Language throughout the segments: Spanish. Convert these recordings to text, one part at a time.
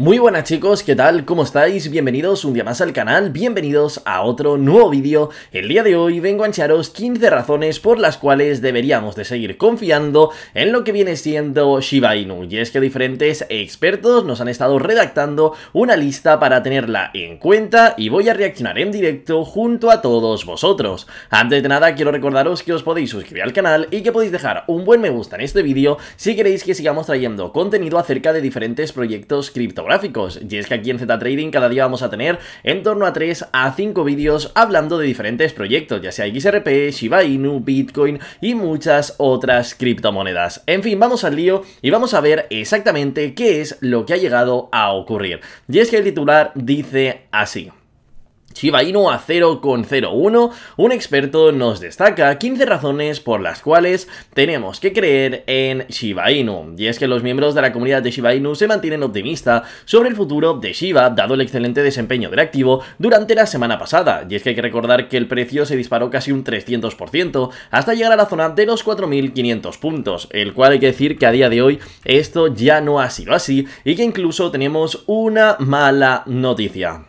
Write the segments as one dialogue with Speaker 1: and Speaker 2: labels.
Speaker 1: Muy buenas chicos, ¿qué tal? ¿Cómo estáis? Bienvenidos un día más al canal, bienvenidos a otro nuevo vídeo. El día de hoy vengo a encharos 15 razones por las cuales deberíamos de seguir confiando en lo que viene siendo Shiba Inu. Y es que diferentes expertos nos han estado redactando una lista para tenerla en cuenta y voy a reaccionar en directo junto a todos vosotros. Antes de nada quiero recordaros que os podéis suscribir al canal y que podéis dejar un buen me gusta en este vídeo si queréis que sigamos trayendo contenido acerca de diferentes proyectos cripto y es que aquí en Z Trading cada día vamos a tener en torno a 3 a 5 vídeos hablando de diferentes proyectos, ya sea XRP, Shiba Inu, Bitcoin y muchas otras criptomonedas. En fin, vamos al lío y vamos a ver exactamente qué es lo que ha llegado a ocurrir. Y es que el titular dice así. Shiba Inu a 0,01, un experto nos destaca 15 razones por las cuales tenemos que creer en Shiba Inu. Y es que los miembros de la comunidad de Shiba Inu se mantienen optimistas sobre el futuro de Shiba, dado el excelente desempeño del activo durante la semana pasada. Y es que hay que recordar que el precio se disparó casi un 300% hasta llegar a la zona de los 4.500 puntos, el cual hay que decir que a día de hoy esto ya no ha sido así y que incluso tenemos una mala noticia.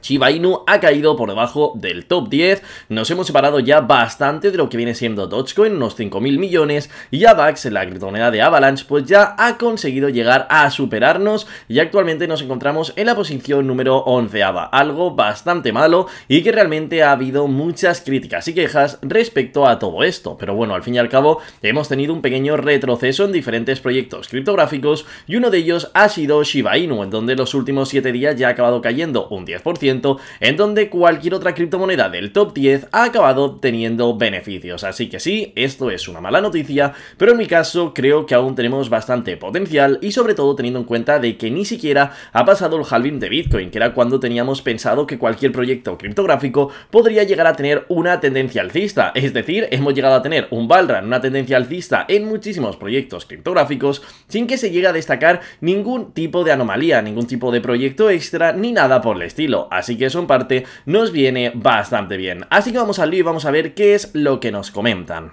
Speaker 1: Shiba Inu ha caído por debajo del top 10, nos hemos separado ya bastante de lo que viene siendo Dogecoin, unos 5.000 millones, y AVAX, la criptomoneda de Avalanche, pues ya ha conseguido llegar a superarnos y actualmente nos encontramos en la posición número 11 AVA, algo bastante malo y que realmente ha habido muchas críticas y quejas respecto a todo esto, pero bueno, al fin y al cabo hemos tenido un pequeño retroceso en diferentes proyectos criptográficos y uno de ellos ha sido Shiba Inu, en donde los últimos 7 días ya ha acabado cayendo un 10%, en donde cualquier otra criptomoneda del top 10 ha acabado teniendo beneficios. Así que sí, esto es una mala noticia, pero en mi caso creo que aún tenemos bastante potencial y sobre todo teniendo en cuenta de que ni siquiera ha pasado el halving de Bitcoin, que era cuando teníamos pensado que cualquier proyecto criptográfico podría llegar a tener una tendencia alcista. Es decir, hemos llegado a tener un Valran, una tendencia alcista en muchísimos proyectos criptográficos sin que se llegue a destacar ningún tipo de anomalía, ningún tipo de proyecto extra ni nada por el estilo así que eso en parte nos viene bastante bien. Así que vamos al lío y vamos a ver qué es lo que nos comentan.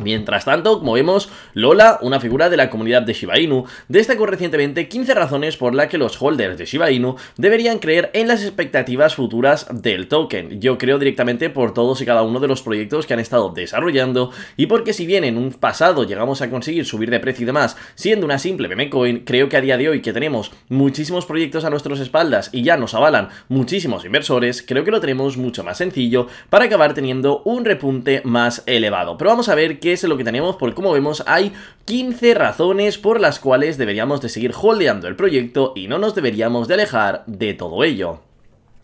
Speaker 1: Mientras tanto, como vemos, Lola, una figura de la comunidad de Shiba Inu, destacó recientemente 15 razones por las que los holders de Shiba Inu deberían creer en las expectativas futuras del token. Yo creo directamente por todos y cada uno de los proyectos que han estado desarrollando y porque si bien en un pasado llegamos a conseguir subir de precio y demás siendo una simple meme creo que a día de hoy que tenemos muchísimos proyectos a nuestras espaldas y ya nos avalan muchísimos inversores, creo que lo tenemos mucho más sencillo para acabar teniendo un repunte más elevado. Pero vamos a ver qué que es lo que tenemos, por como vemos hay 15 razones por las cuales deberíamos de seguir holdeando el proyecto y no nos deberíamos de alejar de todo ello.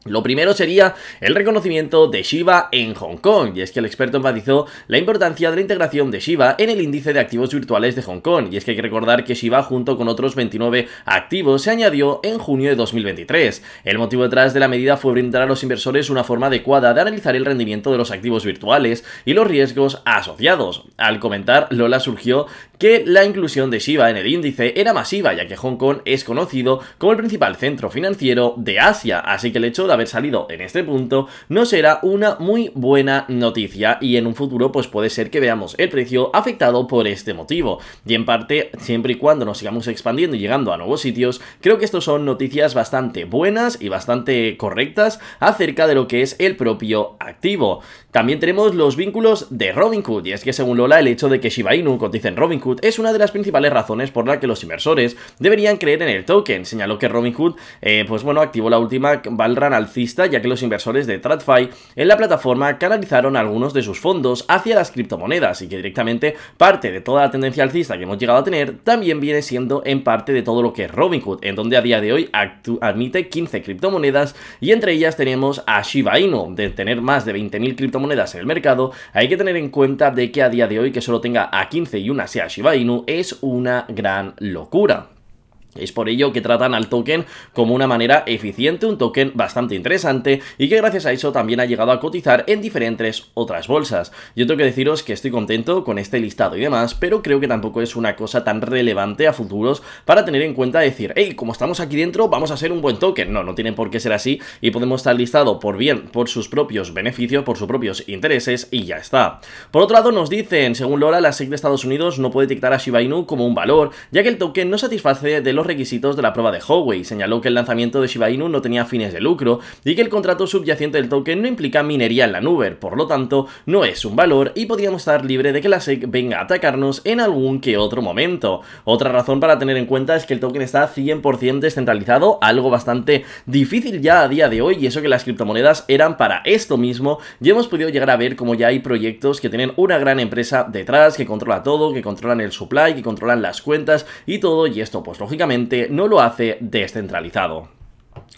Speaker 1: Lo primero sería el reconocimiento de Shiba en Hong Kong, y es que el experto enfatizó la importancia de la integración de Shiba en el índice de activos virtuales de Hong Kong, y es que hay que recordar que Shiba junto con otros 29 activos se añadió en junio de 2023. El motivo detrás de la medida fue brindar a los inversores una forma adecuada de analizar el rendimiento de los activos virtuales y los riesgos asociados. Al comentar, Lola surgió que la inclusión de Shiba en el índice era masiva, ya que Hong Kong es conocido como el principal centro financiero de Asia, así que el hecho de haber salido en este punto no será una muy buena noticia y en un futuro pues puede ser que veamos el precio afectado por este motivo. Y en parte, siempre y cuando nos sigamos expandiendo y llegando a nuevos sitios, creo que estos son noticias bastante buenas y bastante correctas acerca de lo que es el propio activo. También tenemos los vínculos de Robinhood, y es que según Lola, el hecho de que Shiba Inu cotice en Robinhood es una de las principales razones por la que los inversores deberían creer en el token. Señaló que Robinhood, Hood, eh, pues bueno, activó la última Valran alcista, ya que los inversores de TradFi en la plataforma canalizaron algunos de sus fondos hacia las criptomonedas y que directamente parte de toda la tendencia alcista que hemos llegado a tener también viene siendo en parte de todo lo que es Robinhood, en donde a día de hoy admite 15 criptomonedas y entre ellas tenemos a Shiba Inu, de tener más de 20.000 criptomonedas monedas en el mercado, hay que tener en cuenta de que a día de hoy que solo tenga a 15 y una sea Shiba Inu es una gran locura. Es por ello que tratan al token como una manera eficiente, un token bastante interesante y que gracias a eso también ha llegado a cotizar en diferentes otras bolsas. Yo tengo que deciros que estoy contento con este listado y demás, pero creo que tampoco es una cosa tan relevante a futuros para tener en cuenta decir, hey, como estamos aquí dentro, vamos a ser un buen token. No, no tiene por qué ser así y podemos estar listado por bien, por sus propios beneficios, por sus propios intereses y ya está. Por otro lado nos dicen, según Lora, la SEC de Estados Unidos no puede dictar a Shiba Inu como un valor, ya que el token no satisface de los requisitos de la prueba de Huawei, señaló que el lanzamiento de Shiba Inu no tenía fines de lucro y que el contrato subyacente del token no implica minería en la nube, por lo tanto no es un valor y podríamos estar libre de que la SEC venga a atacarnos en algún que otro momento. Otra razón para tener en cuenta es que el token está 100% descentralizado, algo bastante difícil ya a día de hoy y eso que las criptomonedas eran para esto mismo y hemos podido llegar a ver como ya hay proyectos que tienen una gran empresa detrás que controla todo, que controlan el supply, que controlan las cuentas y todo y esto pues lógicamente no lo hace descentralizado.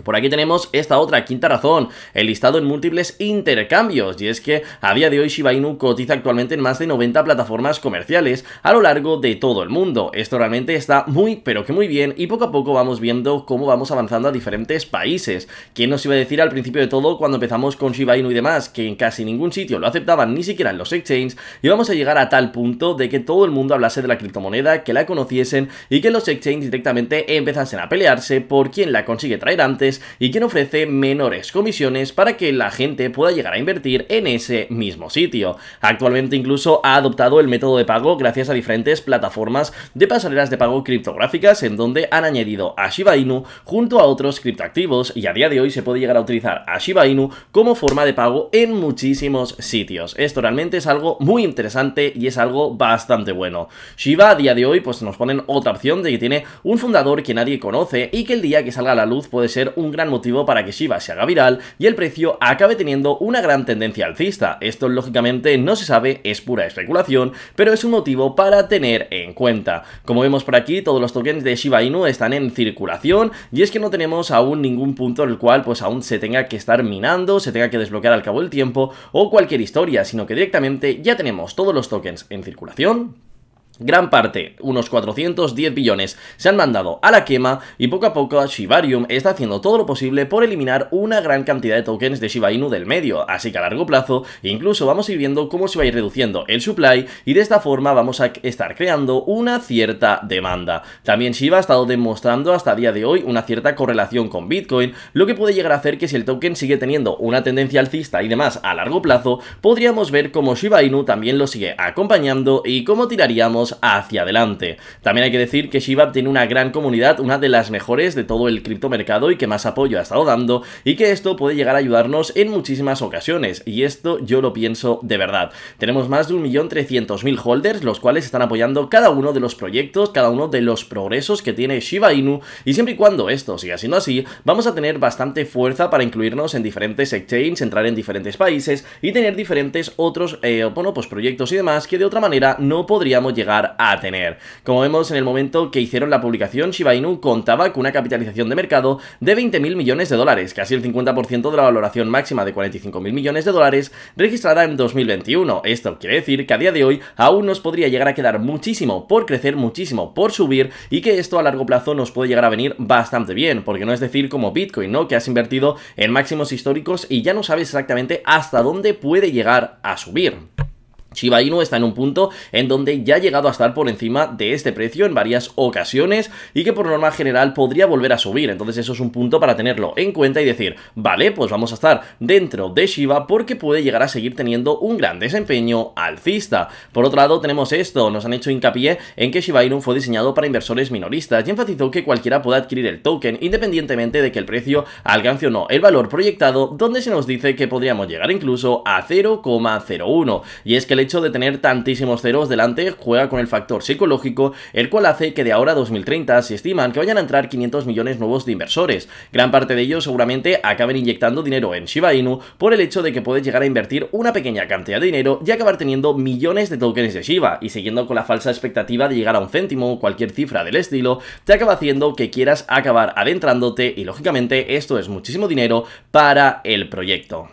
Speaker 1: Por aquí tenemos esta otra quinta razón, el listado en múltiples intercambios, y es que a día de hoy Shiba Inu cotiza actualmente en más de 90 plataformas comerciales a lo largo de todo el mundo. Esto realmente está muy pero que muy bien y poco a poco vamos viendo cómo vamos avanzando a diferentes países. ¿Quién nos iba a decir al principio de todo cuando empezamos con Shiba Inu y demás que en casi ningún sitio lo aceptaban ni siquiera en los exchanges y vamos a llegar a tal punto de que todo el mundo hablase de la criptomoneda, que la conociesen y que los exchanges directamente empezasen a pelearse por quién la consigue traer antes y quien ofrece menores comisiones para que la gente pueda llegar a invertir en ese mismo sitio. Actualmente incluso ha adoptado el método de pago gracias a diferentes plataformas de pasarelas de pago criptográficas en donde han añadido a Shiba Inu junto a otros criptoactivos y a día de hoy se puede llegar a utilizar a Shiba Inu como forma de pago en muchísimos sitios. Esto realmente es algo muy interesante y es algo bastante bueno. Shiba a día de hoy pues nos ponen otra opción de que tiene un fundador que nadie conoce y que el día que salga a la luz puede ser un gran motivo para que Shiba se haga viral y el precio acabe teniendo una gran tendencia alcista. Esto lógicamente no se sabe, es pura especulación, pero es un motivo para tener en cuenta. Como vemos por aquí, todos los tokens de Shiba Inu están en circulación y es que no tenemos aún ningún punto en el cual pues aún se tenga que estar minando, se tenga que desbloquear al cabo del tiempo o cualquier historia, sino que directamente ya tenemos todos los tokens en circulación Gran parte, unos 410 billones, se han mandado a la quema y poco a poco Shibarium está haciendo todo lo posible por eliminar una gran cantidad de tokens de Shiba Inu del medio, así que a largo plazo incluso vamos a ir viendo cómo se va a ir reduciendo el supply y de esta forma vamos a estar creando una cierta demanda. También Shiba ha estado demostrando hasta día de hoy una cierta correlación con Bitcoin, lo que puede llegar a hacer que si el token sigue teniendo una tendencia alcista y demás a largo plazo, podríamos ver cómo Shiba Inu también lo sigue acompañando y cómo tiraríamos hacia adelante. También hay que decir que Shiba tiene una gran comunidad, una de las mejores de todo el criptomercado y que más apoyo ha estado dando y que esto puede llegar a ayudarnos en muchísimas ocasiones y esto yo lo pienso de verdad. Tenemos más de 1.300.000 holders los cuales están apoyando cada uno de los proyectos, cada uno de los progresos que tiene Shiba Inu y siempre y cuando esto siga siendo así, vamos a tener bastante fuerza para incluirnos en diferentes exchanges, entrar en diferentes países y tener diferentes otros, eh, pues proyectos y demás que de otra manera no podríamos llegar a tener. Como vemos, en el momento que hicieron la publicación, Shiba Inu contaba con una capitalización de mercado de 20.000 millones de dólares, casi el 50% de la valoración máxima de 45.000 millones de dólares registrada en 2021. Esto quiere decir que a día de hoy aún nos podría llegar a quedar muchísimo por crecer, muchísimo por subir y que esto a largo plazo nos puede llegar a venir bastante bien, porque no es decir como Bitcoin, ¿no? Que has invertido en máximos históricos y ya no sabes exactamente hasta dónde puede llegar a subir. Shiba Inu está en un punto en donde ya ha llegado a estar por encima de este precio en varias ocasiones y que por norma general podría volver a subir, entonces eso es un punto para tenerlo en cuenta y decir, vale, pues vamos a estar dentro de Shiba porque puede llegar a seguir teniendo un gran desempeño alcista. Por otro lado tenemos esto, nos han hecho hincapié en que Shiba Inu fue diseñado para inversores minoristas y enfatizó que cualquiera puede adquirir el token independientemente de que el precio alcance o no el valor proyectado, donde se nos dice que podríamos llegar incluso a 0,01 y es que le hecho de tener tantísimos ceros delante juega con el factor psicológico, el cual hace que de ahora a 2030 se estiman que vayan a entrar 500 millones nuevos de inversores. Gran parte de ellos seguramente acaben inyectando dinero en Shiba Inu por el hecho de que puedes llegar a invertir una pequeña cantidad de dinero y acabar teniendo millones de tokens de Shiba, y siguiendo con la falsa expectativa de llegar a un céntimo o cualquier cifra del estilo, te acaba haciendo que quieras acabar adentrándote y lógicamente esto es muchísimo dinero para el proyecto.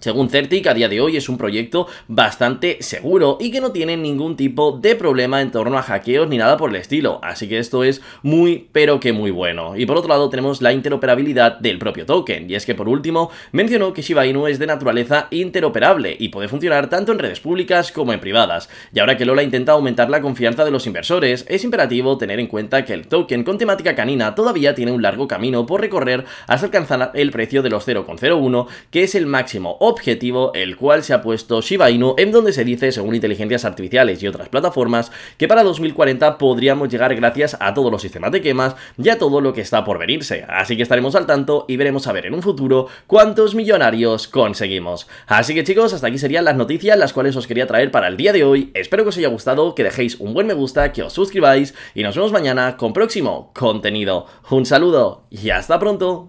Speaker 1: Según Certic, a día de hoy es un proyecto bastante seguro y que no tiene ningún tipo de problema en torno a hackeos ni nada por el estilo, así que esto es muy pero que muy bueno. Y por otro lado tenemos la interoperabilidad del propio token, y es que por último mencionó que Shiba Inu es de naturaleza interoperable y puede funcionar tanto en redes públicas como en privadas, y ahora que Lola intenta aumentar la confianza de los inversores, es imperativo tener en cuenta que el token con temática canina todavía tiene un largo camino por recorrer hasta alcanzar el precio de los 0,01, que es el máximo objetivo el cual se ha puesto Shiba Inu, en donde se dice, según inteligencias artificiales y otras plataformas, que para 2040 podríamos llegar gracias a todos los sistemas de quemas y a todo lo que está por venirse. Así que estaremos al tanto y veremos a ver en un futuro cuántos millonarios conseguimos. Así que chicos, hasta aquí serían las noticias las cuales os quería traer para el día de hoy. Espero que os haya gustado, que dejéis un buen me gusta, que os suscribáis y nos vemos mañana con próximo contenido. Un saludo y hasta pronto.